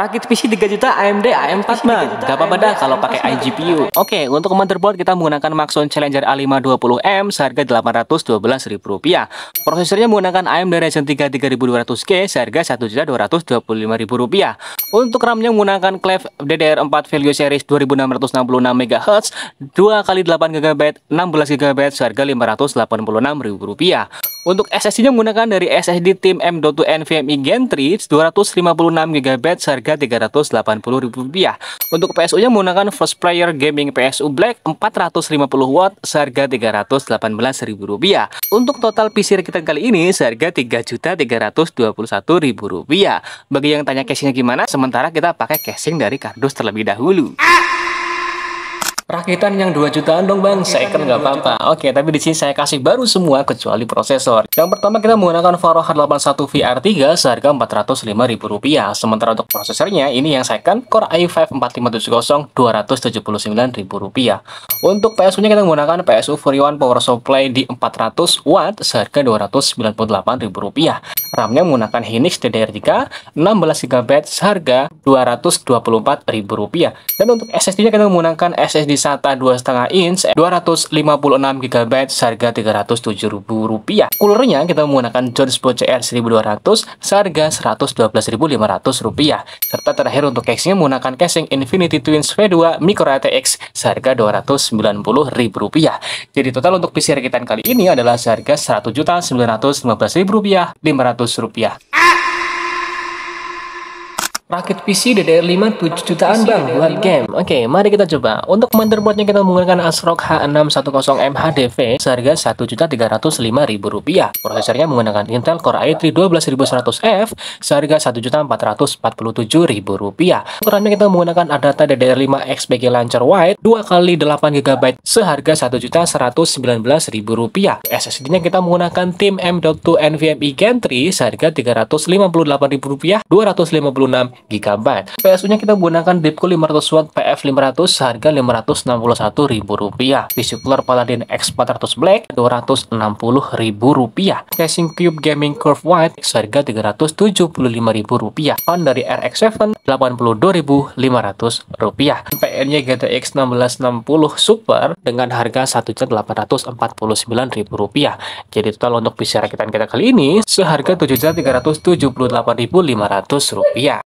Rakit PC 3 juta, AMD AM4 bang. Gak apa-apa dah kalau pakai iGPU. Oke, okay, untuk motherboard kita menggunakan Maxon Challenger A520M seharga ribu rupiah. Prosesornya menggunakan AMD Ryzen 3 3200K seharga ribu rupiah. Untuk RAM-nya menggunakan Clef DDR4 Value Series 2666 MHz, 2 x 8 GB, 16 GB seharga ribu rupiah. Untuk SSD-nya menggunakan dari SSD tim M.2 NVMe Gen 3 256 GB seharga Rp380.000. Untuk PSU-nya menggunakan First Player Gaming PSU Black 450 w seharga Rp318.000. Untuk total PC kita kali ini seharga Rp3.321.000. Bagi yang tanya casingnya gimana, sementara kita pakai casing dari kardus terlebih dahulu. Ah! Rakitan yang 2 jutaan dong bang, Rakitan second nggak apa-apa. Oke, tapi di sini saya kasih baru semua kecuali prosesor. Yang pertama kita menggunakan Farohat 81 VR3 seharga rp rupiah. Sementara untuk prosesornya, ini yang second Core i5 4570 Rp279.000. Untuk PSU-nya kita menggunakan PSU 41 Power Supply di 400 Watt seharga rp rupiah. RAM-nya menggunakan Hynix DDR3 16GB seharga rp rupiah. Dan untuk SSD-nya kita menggunakan SSD SATA 2,5 inch 256 eh, GB seharga Rp307.000. Coolernya kita menggunakan Jones Bo CR 1200 seharga Rp112.500. Serta terakhir untuk casingnya menggunakan casing Infinity Twins V2 Micro ATX seharga Rp290.000. Jadi total untuk PC rakitan kali ini adalah seharga rp Ah! Rakit PC DDR5 7 jutaan bang buat game. Oke, okay, mari kita coba. Untuk motherboardnya kita menggunakan ASRock H610M HDV seharga Rp1.305.000. Prosesornya menggunakan Intel Core i3 12100F seharga Rp1.447.000. RAM-nya kita menggunakan Adata DDR5 XPG Launcher White 2 x 8 GB seharga Rp1.119.000. SSD-nya kita menggunakan Tim M.2 NVMe Gen 3 seharga Rp358.000 256 GB. PSU-nya kita gunakan Deepcool 500 Watt PF500 harga Rp561.000. Cooler Paladin X400 Black Rp260.000. Casing Cube Gaming Curve White harga Rp375.000. Fan dari RX7 Rp82.500. PN-nya GTX 1660 Super dengan harga Rp1.849.000. Jadi total untuk PC rakitan kita kali ini seharga Rp7.378.500.